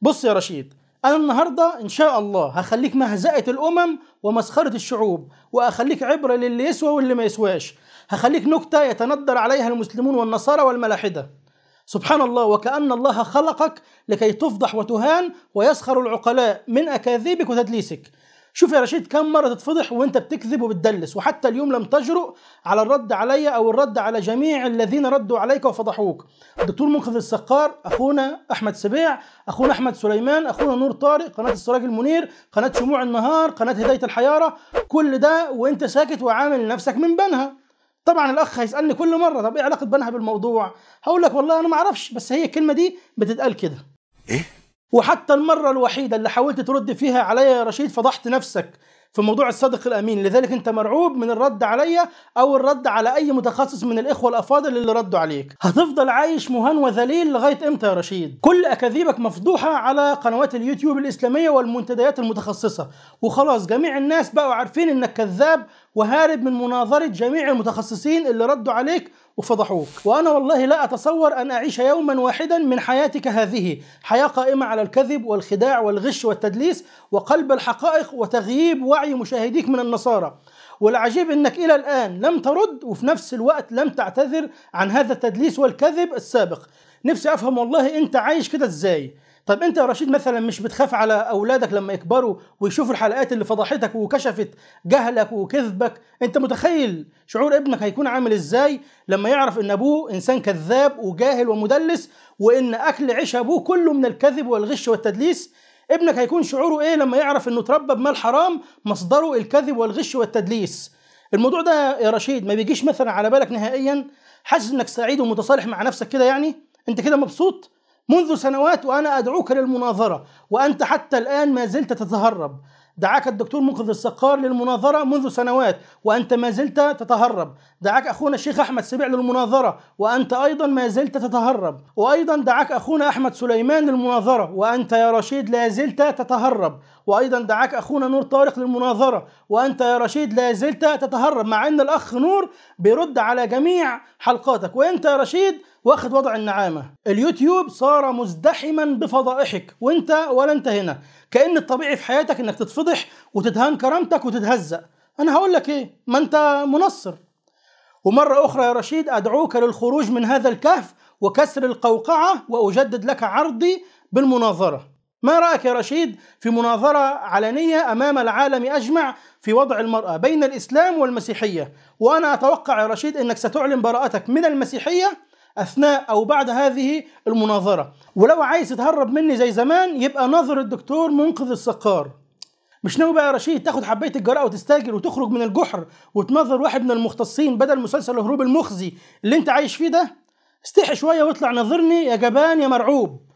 بص يا رشيد أنا النهاردة إن شاء الله هخليك مهزأة الأمم ومسخرة الشعوب وأخليك عبرة للي يسوى واللي ما يسواش هخليك نكتة يتندر عليها المسلمون والنصارى والملاحدة سبحان الله وكأن الله خلقك لكي تفضح وتهان ويسخر العقلاء من أكاذيبك وتدليسك شوف يا رشيد كم مره تتفضح وانت بتكذب وبتدلس وحتى اليوم لم تجرؤ على الرد علي او الرد على جميع الذين ردوا عليك وفضحوك الدكتور منقذ السقار اخونا احمد سبيع اخونا احمد سليمان اخونا نور طارق قناه السراج المنير قناه شموع النهار قناه هدايه الحياره كل ده وانت ساكت وعامل نفسك من بنها طبعا الاخ هيسالني كل مره طب ايه علاقه بنها بالموضوع هقول لك والله انا ما اعرفش بس هي الكلمه دي بتتقال كده ايه وحتى المرة الوحيدة اللي حاولت ترد فيها عليا يا رشيد فضحت نفسك في موضوع الصادق الامين لذلك انت مرعوب من الرد عليا او الرد على اي متخصص من الاخوه الافاضل اللي ردوا عليك هتفضل عايش مهان وذليل لغايه امتى يا رشيد كل اكاذيبك مفضوحه على قنوات اليوتيوب الاسلاميه والمنتديات المتخصصه وخلاص جميع الناس بقوا عارفين انك كذاب وهارب من مناظره جميع المتخصصين اللي ردوا عليك وفضحوك وأنا والله لا أتصور أن أعيش يوما واحدا من حياتك هذه حياة قائمة على الكذب والخداع والغش والتدليس وقلب الحقائق وتغييب وعي وعي مشاهديك من النصارى والعجيب انك الى الان لم ترد وفي نفس الوقت لم تعتذر عن هذا التدليس والكذب السابق نفسي افهم والله انت عايش كده ازاي طب انت يا رشيد مثلا مش بتخاف على اولادك لما يكبروا ويشوفوا الحلقات اللي فضحتك وكشفت جهلك وكذبك انت متخيل شعور ابنك هيكون عامل ازاي لما يعرف ان ابوه انسان كذاب وجاهل ومدلس وان اكل عيش ابوه كله من الكذب والغش والتدليس ابنك هيكون شعوره ايه لما يعرف انه اتربى بمال حرام مصدره الكذب والغش والتدليس الموضوع ده يا رشيد ما بيجيش مثلا على بالك نهائيا حاسس انك سعيد ومتصالح مع نفسك كده يعني انت كده مبسوط منذ سنوات وانا ادعوك للمناظره وانت حتى الان ما زلت تتهرب دعاك الدكتور منقذ السقار للمناظرة منذ سنوات وأنت ما زلت تتهرب دعاك أخونا الشيخ أحمد سبيع للمناظرة وأنت أيضا ما زلت تتهرب وأيضا دعاك أخونا أحمد سليمان للمناظرة وأنت يا رشيد لا زلت تتهرب وأيضا دعاك أخونا نور طارق للمناظرة وأنت يا رشيد لا زلت تتهرب مع أن الأخ نور بيرد على جميع حلقاتك وأنت يا رشيد واخد وضع النعامه اليوتيوب صار مزدحما بفضائحك وانت ولا انت هنا كان الطبيعي في حياتك انك تتفضح وتدهان كرامتك وتتهزأ انا هقول لك ايه ما انت منصر ومرة أخرى يا رشيد أدعوك للخروج من هذا الكهف وكسر القوقعة وأجدد لك عرضي بالمناظرة ما رأيك يا رشيد في مناظرة علنية أمام العالم أجمع في وضع المرأة بين الإسلام والمسيحية وأنا أتوقع يا رشيد أنك ستعلن براءتك من المسيحية اثناء او بعد هذه المناظره ولو عايز تهرب مني زي زمان يبقى نظر الدكتور منقذ السقار مش ناوي بقى يا رشيد تاخد حبيه الجراءه وتستاجر وتخرج من الجحر وتنظر واحد من المختصين بدل مسلسل الهروب المخزي اللي انت عايش فيه ده استحي شويه واطلع نظرني يا جبان يا مرعوب